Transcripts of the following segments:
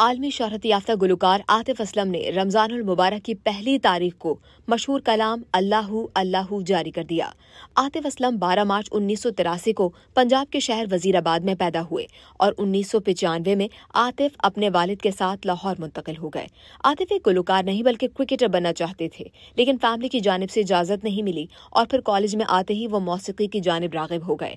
आलमी शहरत याफ्ता गुलकार आतिफ असलम ने रमजानुल मुबारक की पहली तारीख को मशहूर कलाम अल्लाह अल्लाह जारी कर दिया आतिफ असलम 12 मार्च उन्नीस को पंजाब के शहर वजीराबाद में पैदा हुए और उन्नीस पचानवे में आतिफ अपने वालिद के साथ लाहौर मुंतकिल हो गए आतिफ एक गुलकार नहीं बल्कि क्रिकेटर बनना चाहते थे लेकिन फैमिली की जानब से इजाजत नहीं मिली और फिर कॉलेज में आते ही वो मौसीकी की जानब रागब हो गए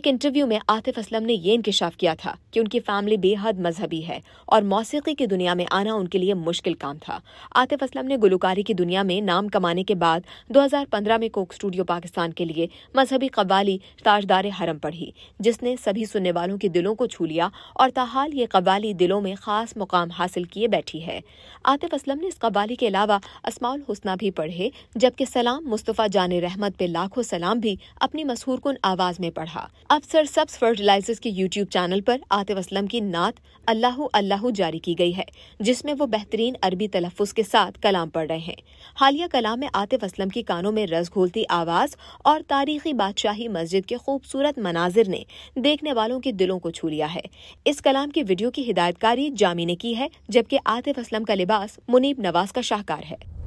एक इंटरव्यू में आतिफ असलम ने ये इंकशाफ किया था कि उनकी फैमिली बेहद मजहबी है और मौसीकी की दुनिया में आना उनके लिए मुश्किल काम था आतिफ असलम ने गुलकारी की दुनिया में नाम कमाने के बाद 2015 में कोक स्टूडियो पाकिस्तान के लिए मजहबी कवाली ताजदार हरम पढ़ी जिसने सभी सुनने वालों के दिलों को छू लिया और ताहाल ये कवाली दिलों में खास मुकाम हासिल किए बैठी है आतिफ असलम ने इस कवाली के अलावा असमाउल हुसना भी पढ़े जबकि सलाम मुस्तफ़ा जान रहमत पे लाखों सलाम भी अपनी मशहूर आवाज में पढ़ा अफसर सब्स फर्टिलाइजर्स के यूट्यूब चैनल पर आतिफ असलम की नात अल्लाह अल्लाह जारी जारी की गई है जिसमें वो बेहतरीन अरबी तलफ़ के साथ कलाम पढ़ रहे हैं हालिया कलाम में आतिफ असलम की कानों में रस घोलती आवाज़ और तारीखी बादशाही मस्जिद के खूबसूरत मनाजिर ने देखने वालों के दिलों को छू लिया है इस कलाम की वीडियो की हिदायतकारी जामी ने की है जबकि आतिफ असलम का लिबास मुनीब नवाज का शाहकार है